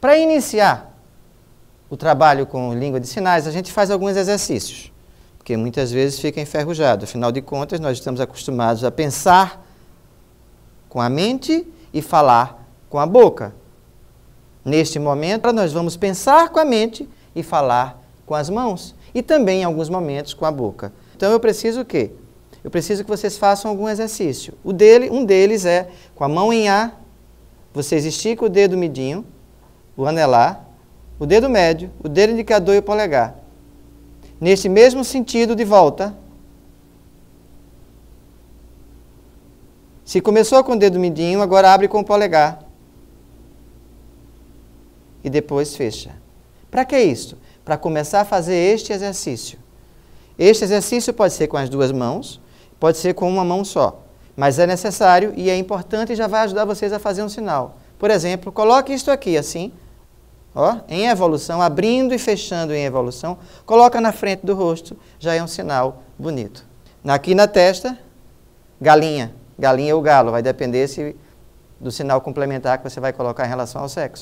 Para iniciar o trabalho com língua de sinais, a gente faz alguns exercícios, porque muitas vezes fica enferrujado. Afinal de contas, nós estamos acostumados a pensar com a mente e falar com a boca. Neste momento, nós vamos pensar com a mente e falar com as mãos e também em alguns momentos com a boca. Então eu preciso o quê? Eu preciso que vocês façam algum exercício. O dele, um deles é com a mão em A, vocês esticam o dedo midinho o anelar, o dedo médio, o dedo indicador e o polegar. Nesse mesmo sentido, de volta, se começou com o dedo mindinho, agora abre com o polegar. E depois fecha. Para que isso? Para começar a fazer este exercício. Este exercício pode ser com as duas mãos, pode ser com uma mão só. Mas é necessário e é importante e já vai ajudar vocês a fazer um sinal. Por exemplo, coloque isto aqui assim ó, em evolução, abrindo e fechando em evolução, coloca na frente do rosto, já é um sinal bonito. Aqui na testa, galinha, galinha ou galo, vai depender se, do sinal complementar que você vai colocar em relação ao sexo.